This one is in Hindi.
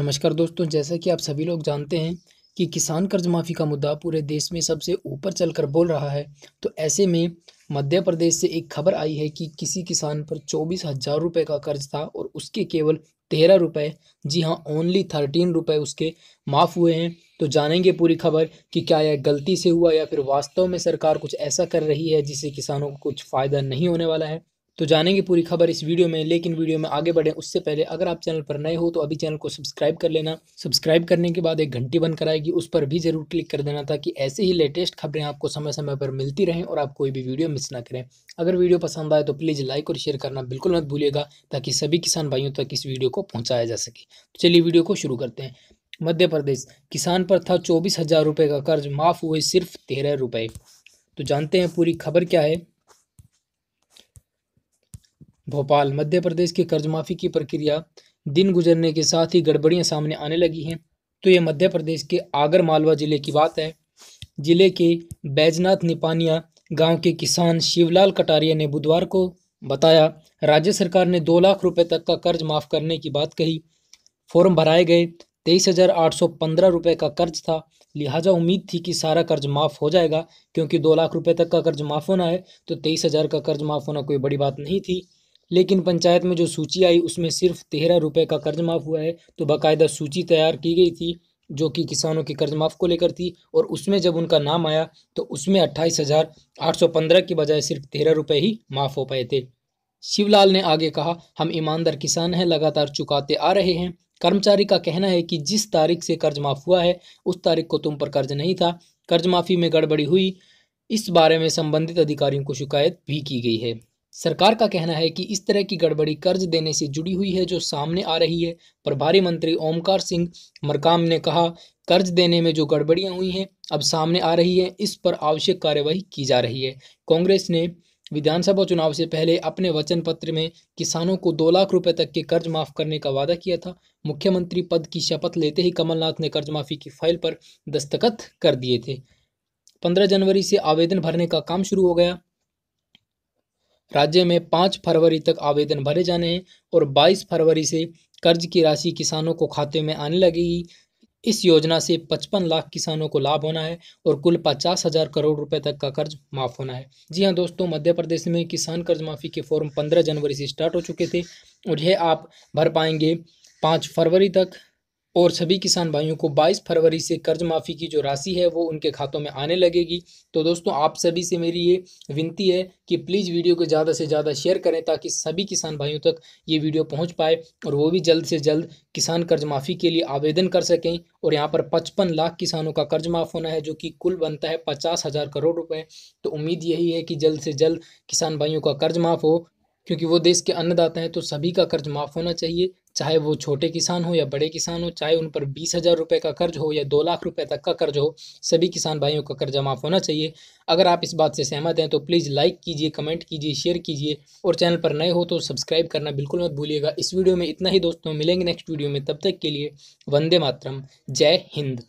नमस्कार दोस्तों जैसा कि आप सभी लोग जानते हैं कि किसान कर्ज माफ़ी का मुद्दा पूरे देश में सबसे ऊपर चलकर बोल रहा है तो ऐसे में मध्य प्रदेश से एक खबर आई है कि किसी किसान पर चौबीस हज़ार रुपये का कर्ज था और उसके केवल तेरह रुपये जी हाँ ओनली थर्टीन रुपये उसके माफ़ हुए हैं तो जानेंगे पूरी खबर कि क्या यह गलती से हुआ या फिर वास्तव में सरकार कुछ ऐसा कर रही है जिससे किसानों को कुछ फ़ायदा नहीं होने वाला है तो जानेंगे पूरी खबर इस वीडियो में लेकिन वीडियो में आगे बढ़ें उससे पहले अगर आप चैनल पर नए हो तो अभी चैनल को सब्सक्राइब कर लेना सब्सक्राइब करने के बाद एक घंटी बंद कराएगी उस पर भी ज़रूर क्लिक कर देना ताकि ऐसे ही लेटेस्ट खबरें आपको समय समय पर मिलती रहें और आप कोई भी वीडियो मिस ना करें अगर वीडियो पसंद आए तो प्लीज़ लाइक और शेयर करना बिल्कुल मत भूलिएगा ताकि सभी किसान भाइयों तक इस वीडियो को पहुँचाया जा सके तो चलिए वीडियो को शुरू करते हैं मध्य प्रदेश किसान पर था चौबीस हज़ार रुपये का कर्ज माफ़ हुए सिर्फ तेरह रुपये तो जानते हैं पूरी खबर क्या है भोपाल मध्य प्रदेश की कर्ज माफी की प्रक्रिया दिन गुजरने के साथ ही गड़बड़ियां सामने आने लगी हैं तो ये मध्य प्रदेश के आगर मालवा जिले की बात है जिले के बैजनाथ निपानिया गांव के किसान शिवलाल कटारिया ने बुधवार को बताया राज्य सरकार ने दो लाख रुपए तक का कर्ज माफ करने की बात कही फॉर्म भराए गए तेईस हजार आठ सौ पंद्रह रुपये का कर्ज था लिहाजा उम्मीद थी कि सारा कर्ज माफ़ हो जाएगा क्योंकि दो लाख रुपए तक का कर्ज माफ़ होना है तो तेईस हजार का कर्ज माफ़ होना कोई बड़ी बात नहीं थी लेकिन पंचायत में जो सूची आई उसमें सिर्फ तेरह रुपये का कर्ज माफ़ हुआ है तो बाकायदा सूची तैयार की गई थी जो कि किसानों के कर्ज माफ़ को लेकर थी और उसमें जब उनका नाम आया तो उसमें अट्ठाईस हज़ार आठ सौ पंद्रह की बजाय सिर्फ तेरह रुपये ही माफ़ हो पाए थे शिवलाल ने आगे कहा हम ईमानदार किसान हैं लगातार चुकाते आ रहे हैं कर्मचारी का कहना है कि जिस तारीख से कर्ज माफ़ हुआ है उस तारीख को तुम पर कर्ज नहीं था कर्ज माफ़ी में गड़बड़ी हुई इस बारे में संबंधित अधिकारियों को शिकायत भी की गई है सरकार का कहना है कि इस तरह की गड़बड़ी कर्ज देने से जुड़ी हुई है जो सामने आ रही है प्रभारी मंत्री ओमकार सिंह मरकाम ने कहा कर्ज देने में जो गड़बड़ियां हुई हैं अब सामने आ रही है इस पर आवश्यक कार्यवाही की जा रही है कांग्रेस ने विधानसभा चुनाव से पहले अपने वचन पत्र में किसानों को दो लाख रुपए तक के कर्ज माफ करने का वादा किया था मुख्यमंत्री पद की शपथ लेते ही कमलनाथ ने कर्ज माफी की फाइल पर दस्तखत कर दिए थे पंद्रह जनवरी से आवेदन भरने का काम शुरू हो गया राज्य में पाँच फरवरी तक आवेदन भरे जाने हैं और बाईस फरवरी से कर्ज की राशि किसानों को खाते में आने लगेगी इस योजना से 55 लाख किसानों को लाभ होना है और कुल पचास हजार करोड़ रुपए तक का कर्ज माफ होना है जी हाँ दोस्तों मध्य प्रदेश में किसान कर्ज माफी के फॉर्म 15 जनवरी से स्टार्ट हो चुके थे और यह आप भर पाएंगे 5 फरवरी तक और सभी किसान भाइयों को 22 फरवरी से कर्ज माफ़ी की जो राशि है वो उनके खातों में आने लगेगी तो दोस्तों आप सभी से मेरी ये विनती है कि प्लीज़ वीडियो को ज़्यादा से ज़्यादा शेयर करें ताकि सभी किसान भाइयों तक ये वीडियो पहुंच पाए और वो भी जल्द से जल्द किसान कर्ज माफ़ी के लिए आवेदन कर सकें और यहाँ पर पचपन लाख किसानों का कर्ज माफ़ होना है जो कि कुल बनता है पचास हज़ार करोड़ रुपये तो उम्मीद यही है कि जल्द से जल्द किसान भाइयों का कर्ज माफ़ हो क्योंकि वो देश के अन्नदाता हैं तो सभी का कर्ज माफ़ होना चाहिए चाहे वो छोटे किसान हो या बड़े किसान हो चाहे उन पर बीस हज़ार रुपये का कर्ज हो या दो लाख रुपये तक का कर्ज हो सभी किसान भाइयों का कर्जा माफ़ होना चाहिए अगर आप इस बात से सहमत हैं तो प्लीज़ लाइक कीजिए कमेंट कीजिए शेयर कीजिए और चैनल पर नए हो तो सब्सक्राइब करना बिल्कुल मत भूलिएगा इस वीडियो में इतना ही दोस्तों मिलेंगे नेक्स्ट वीडियो में तब तक के लिए वंदे मातरम जय हिंद